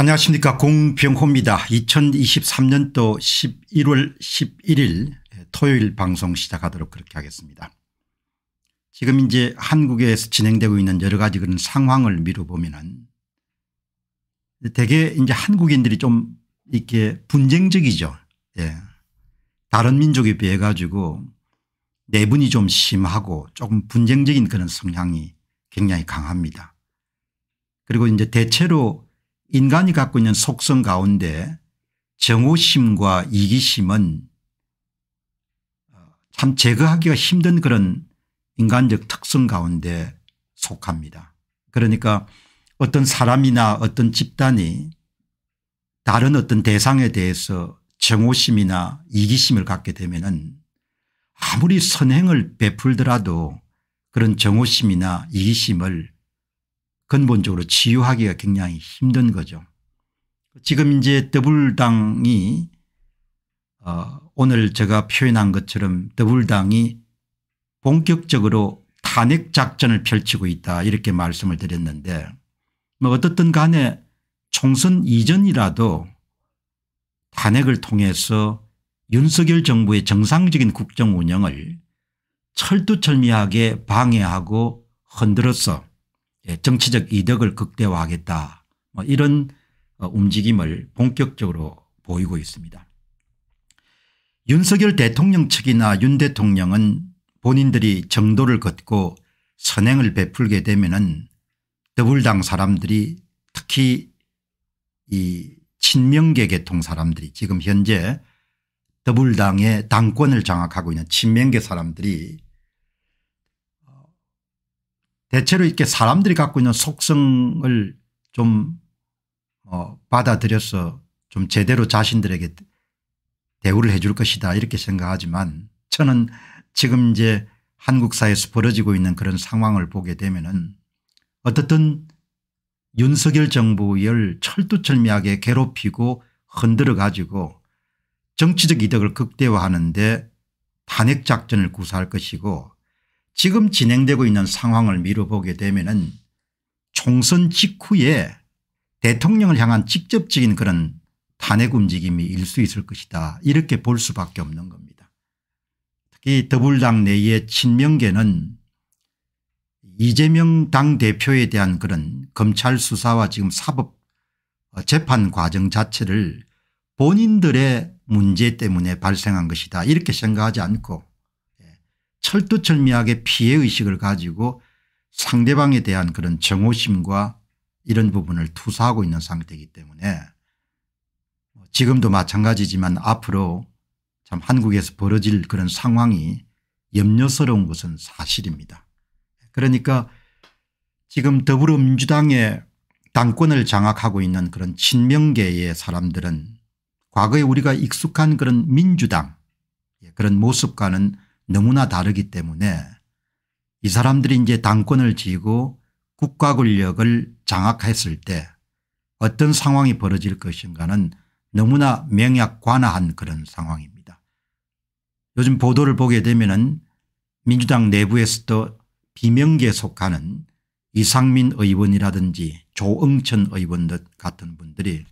안녕하십니까 공병호입니다. 2023년도 11월 11일 토요일 방송 시작하도록 그렇게 하겠습니다. 지금 이제 한국에서 진행되고 있는 여러 가지 그런 상황을 미뤄보면은 대개 이제 한국인들이 좀 이렇게 분쟁적이죠. 예. 다른 민족에 비해 가지고 내분이 좀 심하고 조금 분쟁적인 그런 성향이 굉장히 강합니다. 그리고 이제 대체로 인간이 갖고 있는 속성 가운데 정오심과 이기심은 어, 참 제거하기가 힘든 그런 인간적 특성 가운데 속합니다. 그러니까 어떤 사람이나 어떤 집단이 다른 어떤 대상에 대해서 정오심이나 이기심을 갖게 되면은 아무리 선행을 베풀더라도 그런 정오심이나 이기심을 근본적으로 치유하기가 굉장히 힘든 거죠. 지금 이제 더불당이 어 오늘 제가 표현한 것처럼 더불당이 본격적으로 탄핵 작전을 펼치고 있다 이렇게 말씀을 드렸는데 뭐 어떻든 간에 총선 이전이라도 탄핵을 통해서 윤석열 정부의 정상적인 국정 운영을 철두철미하게 방해하고 흔들어서 예, 정치적 이득을 극대화하겠다 뭐 이런 어, 움직임을 본격적으로 보이고 있습니다. 윤석열 대통령 측이나 윤 대통령은 본인들이 정도를 걷고 선행을 베풀게 되면은 더불당 사람들이 특히 이 친명계 계통 사람들이 지금 현재 더불당의 당권을 장악하고 있는 친명계 사람들이 대체로 이렇게 사람들이 갖고 있는 속성을 좀어 받아들여서 좀 제대로 자신들에게 대우를 해줄 것이다 이렇게 생각하지만 저는 지금 이제 한국 사회에서 벌어지고 있는 그런 상황을 보게 되면은 어떻든 윤석열 정부를 철두철미하게 괴롭히고 흔들어 가지고 정치적 이득을 극대화하는데 탄핵 작전을 구사할 것이고 지금 진행되고 있는 상황을 미뤄보게 되면 총선 직후에 대통령을 향한 직접적인 그런 탄핵 움직임이 일 수 있을 것이다 이렇게 볼 수밖에 없는 겁니다. 특히 더불당 내의 친명계는 이재명 당대표에 대한 그런 검찰 수사와 지금 사법 어, 재판 과정 자체를 본인들의 문제 때문에 발생한 것이다 이렇게 생각하지 않고 철두철미하게 피해의식을 가지고 상대방에 대한 그런 정호심과 이런 부분을 투사하고 있는 상태이기 때문에 뭐 지금도 마찬가지지만 앞으로 참 한국에서 벌어질 그런 상황이 염려스러운 것은 사실입니다. 그러니까 지금 더불어민주당의 당권을 장악하고 있는 그런 친명계의 사람들은 과거에 우리가 익숙한 그런 민주당 예, 그런 모습과는 너무나 다르기 때문에 이 사람들이 이제 당권을 쥐고 국가 권력을 장악했을 때 어떤 상황이 벌어질 것인가는 너무나 명약관화한 그런 상황입니다. 요즘 보도를 보게 되면 은 민주당 내부에서도 비명계에 속하는 이상민 의원이라든지 조응천 의원 같은 분들이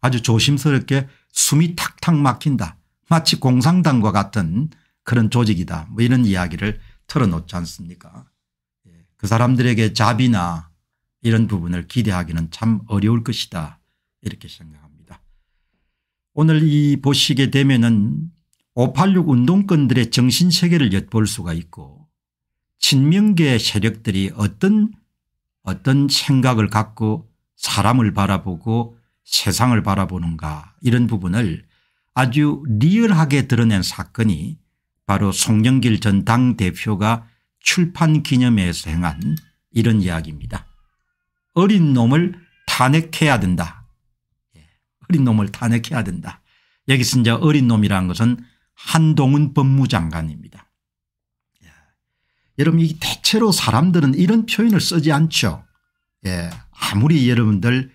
아주 조심스럽게 숨이 탁탁 막힌다. 마치 공상당과 같은 그런 조직이다 뭐 이런 이야기를 털어놓지 않습니까 예, 그 사람들에게 자비나 이런 부분을 기대하기는 참 어려울 것이다 이렇게 생각합니다. 오늘 이 보시게 되면 은586 운동권들의 정신세계를 엿볼 수가 있고 친명계 세력들이 어떤 어떤 생각을 갖고 사람을 바라보고 세상을 바라보는가 이런 부분을 아주 리얼하게 드러낸 사건이 바로 송영길 전 당대표가 출판 기념회에서 행한 이런 이야기입니다. 어린 놈을 탄핵해야 된다. 예, 어린 놈을 탄핵해야 된다. 여기서 이제 어린 놈이라는 것은 한동훈 법무장관입니다. 예, 여러분 이 대체로 사람들은 이런 표현을 쓰지 않죠. 예, 아무리 여러분들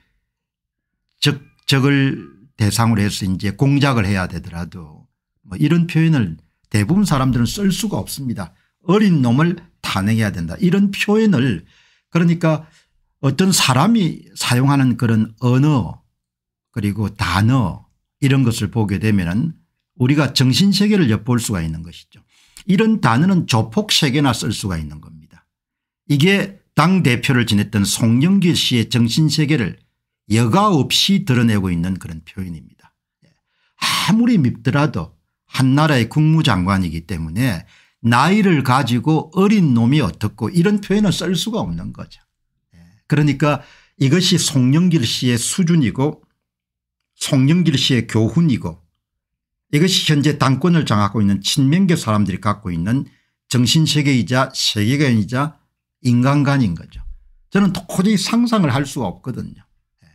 적, 적을 대상으로 해서 이제 공작을 해야 되더라도 뭐 이런 표현을 대부분 사람들은 쓸 수가 없습니다. 어린 놈을 탄핵해야 된다 이런 표현을 그러니까 어떤 사람이 사용하는 그런 언어 그리고 단어 이런 것을 보게 되면 우리가 정신세계를 엿볼 수가 있는 것이죠. 이런 단어는 조폭세계나 쓸 수가 있는 겁니다. 이게 당대표를 지냈던 송영길 씨의 정신세계를 여가 없이 드러내고 있는 그런 표현입니다. 예. 아무리 밉더라도 한 나라의 국무장관이기 때문에 나이를 가지고 어린 놈이 어떻고 이런 표현을쓸 수가 없는 거죠. 예. 그러니까 이것이 송영길 씨의 수준이고 송영길 씨의 교훈이고 이것이 현재 당권을 장악하고 있는 친명계 사람들이 갖고 있는 정신세계이자 세계관이자 인간관인 거죠. 저는 도저히 상상을 할 수가 없거든요. 예.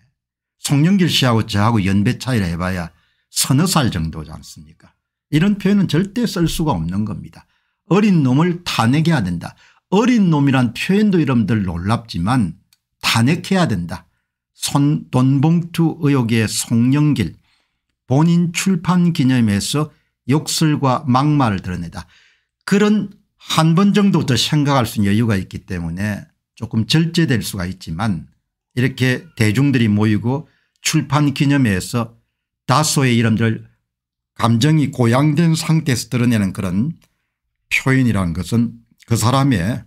송영길 씨하고 저하고 연배 차이를 해봐야 서너 살 정도지 않습니까 이런 표현은 절대 쓸 수가 없는 겁니다. 어린 놈을 탄핵해야 된다. 어린 놈이란 표현도 여러분들 놀랍지만 탄핵해야 된다. 손 돈봉투 의혹의 송영길 본인 출판 기념에서 욕설과 막말을 드러내다. 그런 한 번 정도 더 생각할 수 있는 여유가 있기 때문에 조금 절제될 수가 있지만 이렇게 대중들이 모이고 출판 기념회에서 다소의 이름들 감정이 고양된 상태에서 드러내는 그런 표현이라는 것은 그 사람의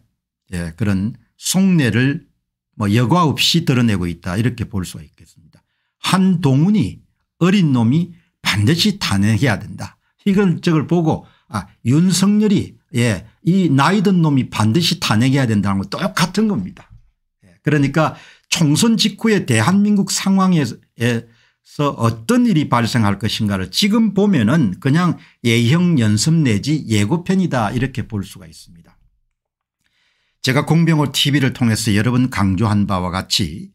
예, 그런 속내를 뭐 여과 없이 드러내고 있다 이렇게 볼 수가 있겠습니다. 한동훈이 어린 놈이 반드시 탄핵해야 된다. 이걸 저걸 보고 아 윤석열이 예, 이 나이든 놈이 반드시 탄핵해야 된다는 거 똑같은 겁니다. 예, 그러니까 총선 직후에 대한민국 상황에 어떤 일이 발생할 것인가를 지금 보면은 그냥 예형 연습 내지 예고편이다 이렇게 볼 수가 있습니다. 제가 공병호 tv를 통해서 여러 번 강조한 바와 같이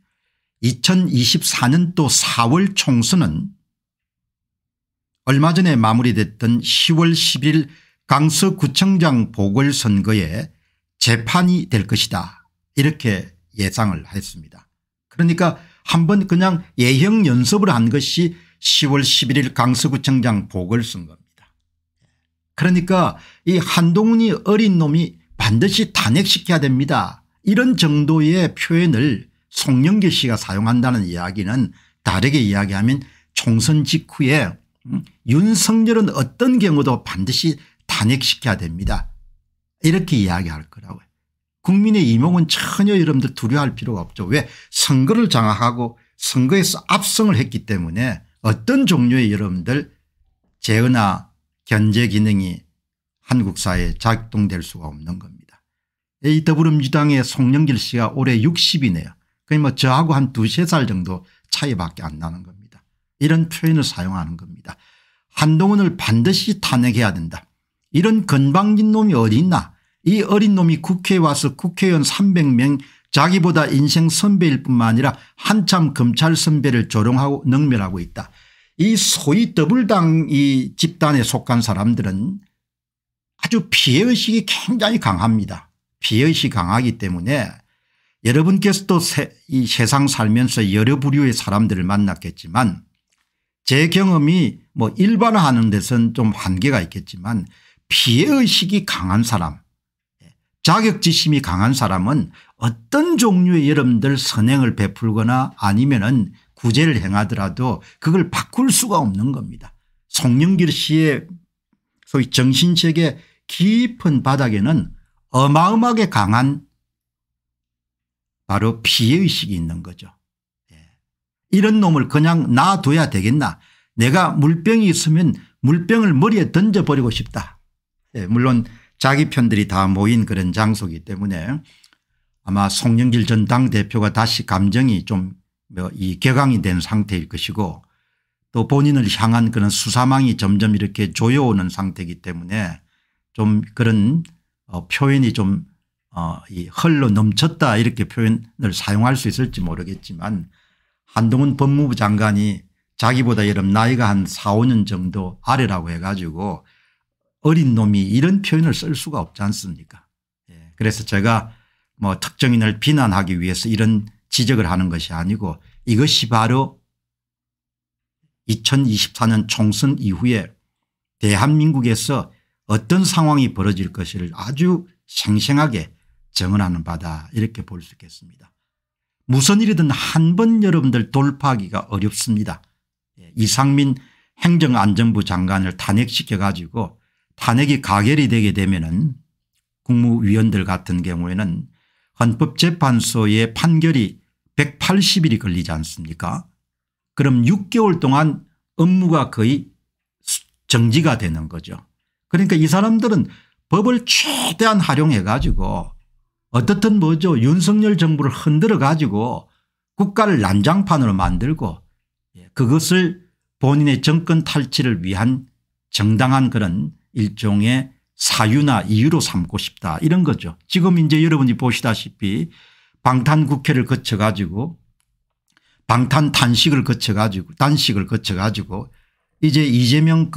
2024년도 4월 총선은 얼마 전에 마무리됐던 10월 10일 강서구청장 보궐선거에 재판이 될 것이다 이렇게 예상을 했습니다. 그러니까 한번 그냥 예형 연습을 한 것이 10월 11일 강서구청장 보궐선거입니다. 그러니까 이 한동훈이 어린 놈이 반드시 탄핵시켜야 됩니다. 이런 정도의 표현을 송영길 씨가 사용한다는 이야기는 다르게 이야기하면 총선 직후에 음, 윤석열은 어떤 경우도 반드시 탄핵시켜야 됩니다. 이렇게 이야기할 거라고요. 국민의 이목은 전혀 여러분들 두려워할 필요가 없죠. 왜 선거를 장악하고 선거에서 압승을 했기 때문에 어떤 종류의 여러분들 재의나 견제 기능이 한국 사회에 작동될 수가 없는 겁니다. 이 더불어민주당의 송영길 씨가 올해 60이네요. 그러니까 뭐 저하고 한 두세 살 정도 차이밖에 안 나는 겁니다. 이런 표현을 사용하는 겁니다. 한동훈을 반드시 탄핵해야 된다. 이런 건방진 놈이 어디 있나 이 어린 놈이 국회에 와서 국회의원 300명 자기보다 인생 선배일 뿐만 아니라 한참 검찰 선배를 조롱하고 능멸하고 있다. 이 소위 더블당 이 집단에 속한 사람들은 아주 피해의식이 굉장히 강합니다. 피해의식이 강하기 때문에 여러분께서도 세, 이 세상 살면서 여러 부류의 사람들을 만났겠지만 제 경험이 뭐 일반화하는 데선 좀 한계가 있겠지만 피해의식이 강한 사람 자격지심이 강한 사람은 어떤 종류의 여러분들 선행을 베풀거나 아니면 은 구제를 행하더라도 그걸 바꿀 수가 없는 겁니다. 송영길 씨의 소위 정신책의 깊은 바닥에는 어마어마하게 강한 바로 피해의식이 있는 거죠. 예. 이런 놈을 그냥 놔둬야 되겠나 내가 물병이 있으면 물병을 머리에 던져버리고 싶다. 예, 물론 자기 편들이 다 모인 그런 장소이기 때문에 아마 송영길 전 당대표가 다시 감정이 좀이 뭐 격앙이 된 상태일 것이고 또 본인을 향한 그런 수사망이 점점 이렇게 조여오는 상태이기 때문에 좀 그런 어 표현이 좀 어이 흘러 넘쳤다 이렇게 표현을 사용할 수 있을지 모르겠지만 한동훈 법무부 장관이 자기보다 여름 나이가 한 4, 5년 정도 아래라고 해가지고 어린 놈이 이런 표현을 쓸 수가 없지 않습니까 예. 그래서 제가 뭐 특정인을 비난하기 위해서 이런 지적을 하는 것이 아니고 이것이 바로 2024년 총선 이후에 대한민국에서 어떤 상황이 벌어질 것을 아주 생생하게 정언하는 바다 이렇게 볼 수 있겠습니다. 무슨 일이든 한 번 여러분들 돌파하기가 어렵습니다. 예, 이상민 행정안전부 장관을 탄핵시켜 가지고 탄핵이 가결이 되게 되면은 국무위원들 같은 경우에는 헌법재판소의 판결이 180일이 걸리지 않습니까 그럼 6개월 동안 업무가 거의 정지가 되는 거죠. 그러니까 이 사람들은 법을 최대한 활용해 가지고 어떻든 뭐죠 윤석열 정부를 흔들어 가지고 국가를 난장판으로 만들고 예, 그것을 본인의 정권 탈취를 위한 정당한 그런 일종의 사유나 이유로 삼고 싶다 이런 거죠. 지금 이제 여러분이 보시다시피 방탄국회를 거쳐 가지고 방탄 단식을 거쳐 가지고 단식을 거쳐 가지고 이제 이재명에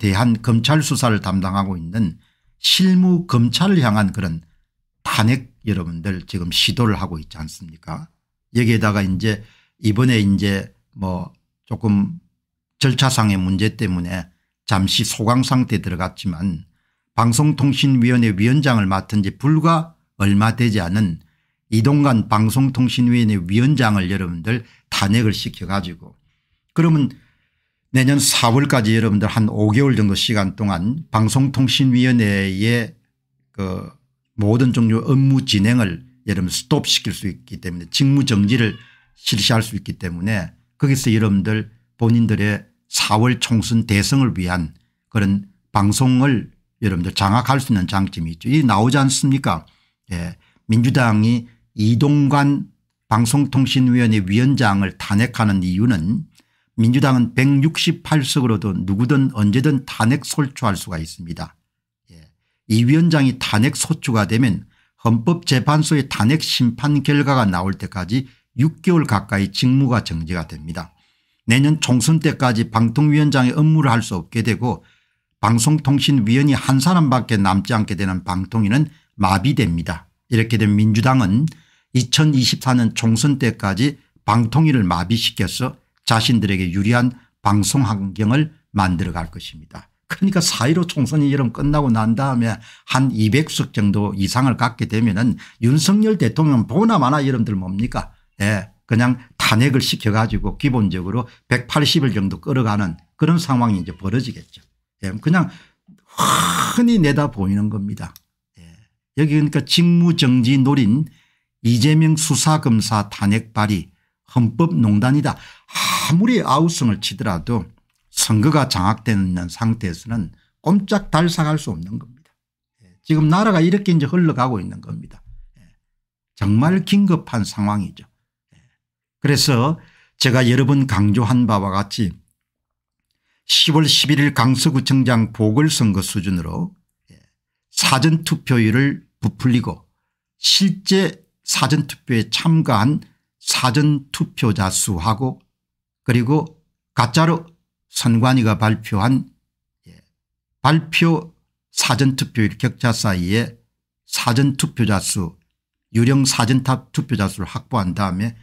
대한 검찰 수사를 담당하고 있는 실무 검찰을 향한 그런 탄핵 여러분들 지금 시도를 하고 있지 않습니까 여기에다가 이제 이번에 이제 뭐 조금 절차상의 문제 때문에 잠시 소강 상태에 들어갔지만 방송통신위원회 위원장을 맡은 지 불과 얼마 되지 않은 이동관 방송통신위원회 위원장을 여러분들 탄핵을 시켜가지고 그러면 내년 4월까지 여러분들 한 5개월 정도 시간 동안 방송통신위원회의 그 모든 종류 업무 진행을 여러분 스톱시킬 수 있기 때문에 직무정지를 실시할 수 있기 때문에 거기서 여러분들 본인들의 4월 총선 대성을 위한 그런 방송을 여러분들 장악할 수 있는 장점이 있죠. 이 나오지 않습니까 예. 민주당이 이동관 방송통신위원회 위원장을 탄핵하는 이유는 민주당은 168석으로도 누구든 언제든 탄핵 소추할 수가 있습니다. 예. 이 위원장이 탄핵 소추가 되면 헌법재판소의 탄핵 심판 결과가 나올 때까지 6개월 가까이 직무가 정지가 됩니다. 내년 총선 때까지 방통위원장의 업무를 할 수 없게 되고 방송통신위원이 한 사람밖에 남지 않게 되는 방통위는 마비됩니다. 이렇게 된 민주당은 2024년 총선 때까지 방통위를 마비시켜서 자신들에게 유리한 방송 환경을 만들어갈 것입니다. 그러니까 4.15 총선이 여름 끝나고 난 다음에 한 200석 정도 이상을 갖게 되면 은 윤석열 대통령 보나마나 여러분들 뭡니까 예. 그냥 탄핵을 시켜가지고 기본적으로 180일 정도 끌어가는 그런 상황이 이제 벌어지겠죠. 예, 그냥 흔히 내다 보이는 겁니다. 예. 여기 그러니까 직무정지 노린 이재명 수사검사 탄핵 발의 헌법농단이다. 아무리 아우성을 치더라도 선거가 장악되는 상태에서는 꼼짝 달싹할 수 없는 겁니다. 예, 지금 나라가 이렇게 이제 흘러가고 있는 겁니다. 정말 긴급한 상황이죠. 그래서 제가 여러 분 강조한 바와 같이 10월 11일 강서구청장 보궐선거 수준으로 사전투표율을 부풀리고 실제 사전투표에 참가한 사전투표자 수하고 그리고 가짜로 선관위가 발표한 예, 발표 사전투표율 격차 사이에 사전투표자 수 유령 사전투표자 수를 확보한 다음에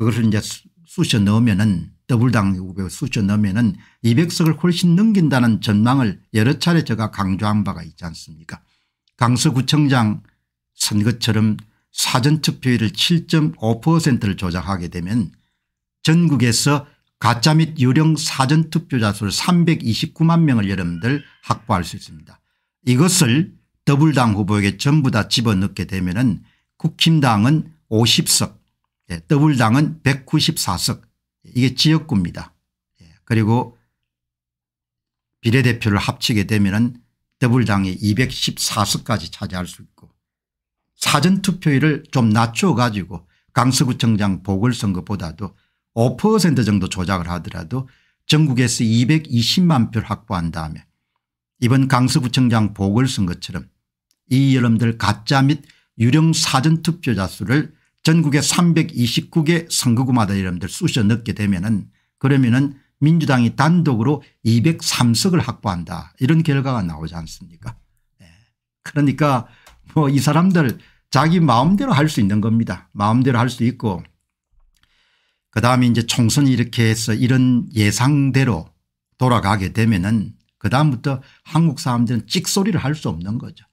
그것을 이제 쑤셔 넣으면은 더블당후보에 쑤셔 넣으면은 200석을 훨씬 넘긴다는 전망을 여러 차례 제가 강조한 바가 있지 않습니까 강서구청장 선거처럼 사전투표율을 7.5%를 조작하게 되면 전국에서 가짜 및 유령 사전투표자 수를 329만 명을 여러분들 확보할 수 있습니다. 이것을 더블당 후보에게 전부 다 집어넣게 되면 은 국힘당은 50석 예, 더블당은 194석 이게 지역구입니다. 예, 그리고 비례대표를 합치게 되면 더블당이 214석까지 차지할 수 있고 사전투표율을 좀 낮춰 가지고 강서구청장 보궐선거보다도 5% 정도 조작을 하더라도 전국에서 220만 표를 확보한 다음에 이번 강서구청장 보궐선거처럼 이 여러분들 가짜 및 유령 사전투표자 수를 전국의 329개 선거구마다 여러분들 쑤셔 넣게 되면은 그러면은 민주당이 단독으로 203석을 확보한다 이런 결과가 나오지 않습니까 네. 그러니까 뭐 이 사람들 자기 마음대로 할 수 있는 겁니다. 마음대로 할 수 있고 그다음에 이제 총선이 이렇게 해서 이런 예상대로 돌아가게 되면은 그다음부터 한국 사람들은 찍소리를 할 수 없는 거죠.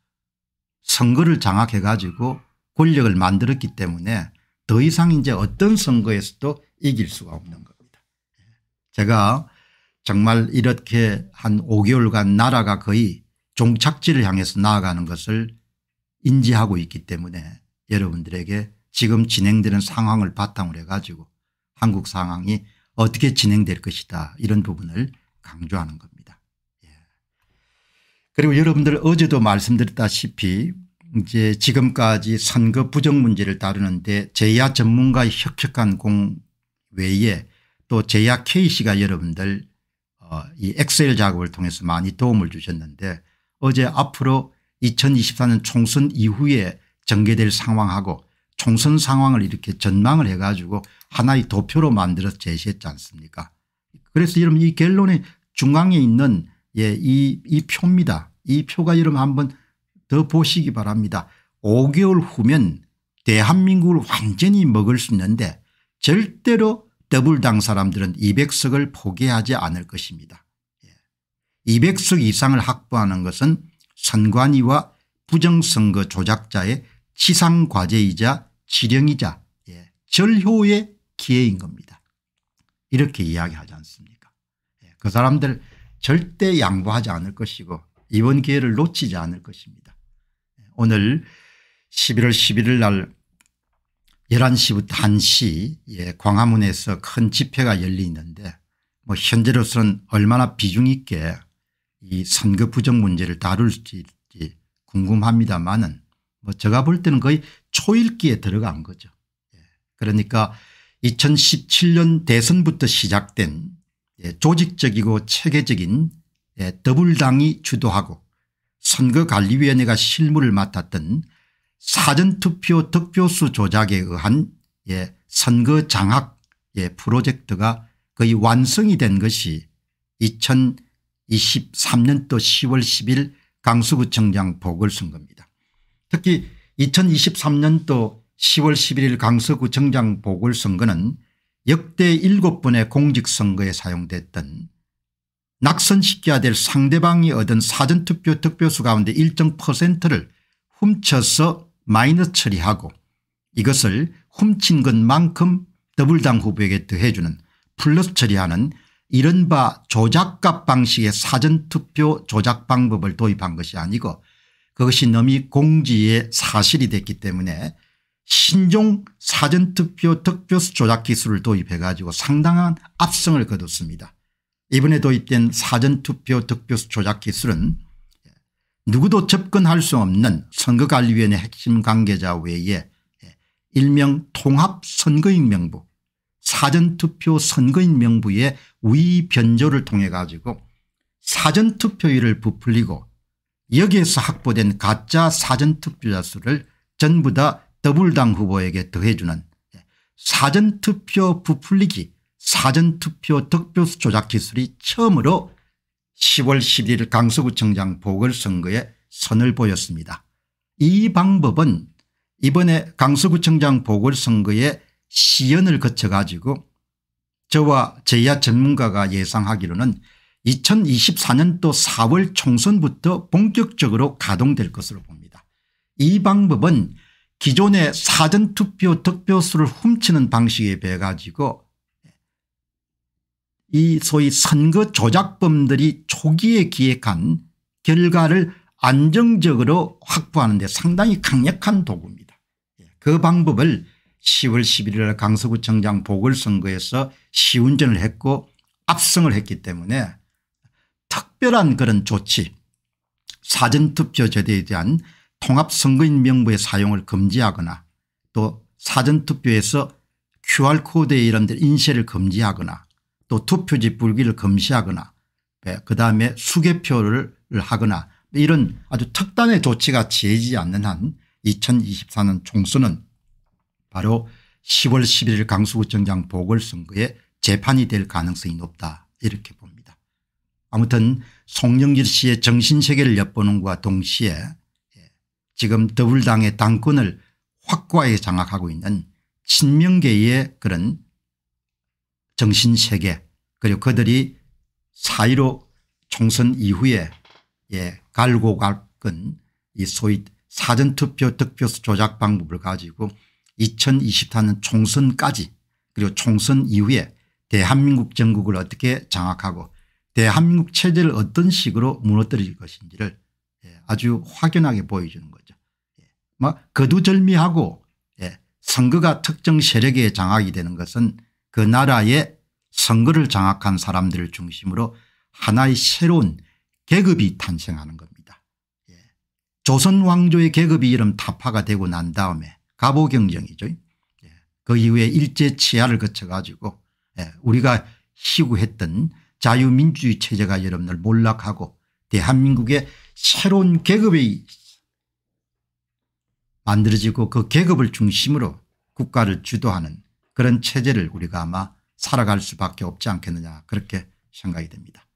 선거를 장악해 가지고 권력을 만들었기 때문에 더 이상 이제 어떤 선거에서도 이길 수가 없는 겁니다. 제가 정말 이렇게 한 5개월간 나라가 거의 종착지를 향해서 나아가는 것을 인지하고 있기 때문에 여러분들에게 지금 진행되는 상황을 바탕으로 해가지고 한국 상황이 어떻게 진행될 것이다 이런 부분을 강조하는 겁니다. 예. 그리고 여러분들 어제도 말씀드렸다시피 이제 지금까지 선거 부정 문제를 다루는데 제야 전문가의 혁혁한 공 외에 또 제야 K씨가 여러분들 어, 이 엑셀 작업을 통해서 많이 도움을 주셨는데 어제 앞으로 2024년 총선 이후에 전개될 상황하고 총선 상황을 이렇게 전망을 해 가지고 하나의 도표로 만들어 제시했지 않습니까 그래서 여러분 이 결론의 중앙에 있는 예, 이, 이 표입니다. 이 표가 여러분 한번 더 보시기 바랍니다. 5개월 후면 대한민국을 완전히 먹을 수 있는데 절대로 더블당 사람들은 200석을 포기하지 않을 것입니다. 200석 예. 이상을 확보하는 것은 선관위와 부정선거 조작자의 치상과제이자 지령이자 예, 절효의 기회인 겁니다. 이렇게 이야기하지 않습니까 예, 그 사람들 절대 양보하지 않을 것이고 이번 기회를 놓치지 않을 것입니다. 오늘 11월 11일 날 11시부터 1시 예, 광화문에서 큰 집회가 열리는데 뭐 현재로서는 얼마나 비중 있게 이 선거 부정 문제를 다룰지 궁금합니다만은 뭐 제가 볼 때는 거의 초읽기에 들어간 거죠. 예, 그러니까 2017년 대선부터 시작된 예, 조직적이고 체계적인 예, 더블당이 주도하고 선거관리위원회가 실무를 맡았던 사전투표 득표수 조작에 의한 예, 선거 장악 예, 프로젝트가 거의 완성이 된 것이 2023년도 10월 10일 강서구청장 보궐선거입니다. 특히 2023년도 10월 11일 강서구청장 보궐선거는 역대 7번의 공직선거에 사용됐던 낙선시켜야 될 상대방이 얻은 사전투표 득표수 가운데 일정 퍼센트를 훔쳐서 마이너스 처리하고 이것을 훔친 것만큼 더블당 후보에게 더해주는 플러스 처리하는 이른바 조작값 방식의 사전투표 조작 방법을 도입한 것이 아니고 그것이 너무 공지의 사실이 됐기 때문에 신종 사전투표 득표수 조작 기술을 도입해 가지고 상당한 압승을 거뒀습니다. 이번에 도입된 사전투표 득표수 조작 기술은 누구도 접근할 수 없는 선거관리위원회 핵심 관계자 외에 일명 통합선거인명부 사전투표 선거인명부의 위변조를 통해 가지고 사전투표율을 부풀리고 여기에서 확보된 가짜 사전투표자 수를 전부 다더블당 후보에게 더해주는 사전투표 부풀리기 사전투표 득표수 조작 기술이 처음으로 10월 11일 강서구청장 보궐선거에 선을 보였습니다. 이 방법은 이번에 강서구청장 보궐선거에 시연을 거쳐 가지고 저와 제야 전문가가 예상하기로는 2024년도 4월 총선부터 본격적으로 가동될 것으로 봅니다. 이 방법은 기존의 사전투표 득표수를 훔치는 방식에 비해 가지고 이 소위 선거 조작범들이 초기에 기획한 결과를 안정적으로 확보하는 데 상당히 강력한 도구입니다. 예, 그 방법을 10월 11일 강서구청장 보궐선거에서 시운전을 했고 압승을 했기 때문에 특별한 그런 조치 사전투표 제도에 대한 통합선거인 명부의 사용을 금지하거나 또 사전투표에서 QR코드에 이런 인쇄를 금지하거나 또 투표지 불기를 금시하거나 예, 그다음에 수개표를 하거나 이런 아주 특단의 조치가 취해지지 않는 한 2024년 총선은 바로 10월 11일 강수구청장 보궐선거에 재판이 될 가능성이 높다 이렇게 봅니다. 아무튼 송영길 씨의 정신세계를 엿보는 것과 동시에 예, 지금 더불당의 당권을 확고하게 장악하고 있는 친명계의 그런 정신세계 그리고 그들이 4.15 총선 이후에 예, 갈고 갈건 이 소위 사전투표 득표수 조작 방법을 가지고 2024년 총선까지 그리고 총선 이후에 대한민국 전국을 어떻게 장악하고 대한민국 체제를 어떤 식으로 무너뜨릴 것인지를 예, 아주 확연하게 보여주는 거죠. 예, 뭐 거두절미하고 예, 선거가 특정 세력에 장악이 되는 것은 그 나라의 선거를 장악한 사람들을 중심으로 하나의 새로운 계급이 탄생하는 겁니다. 예. 조선 왕조의 계급이 이름 타파가 되고 난 다음에 갑오경쟁이죠 예. 그 이후에 일제 치하를 거쳐 가지고 예. 우리가 희구했던 자유민주주의 체제가 여러분들 몰락하고 대한민국의 새로운 계급이 만들어지고 그 계급을 중심으로 국가를 주도하는 그런 체제를 우리가 아마 살아갈 수밖에 없지 않겠느냐 그렇게 생각이 됩니다.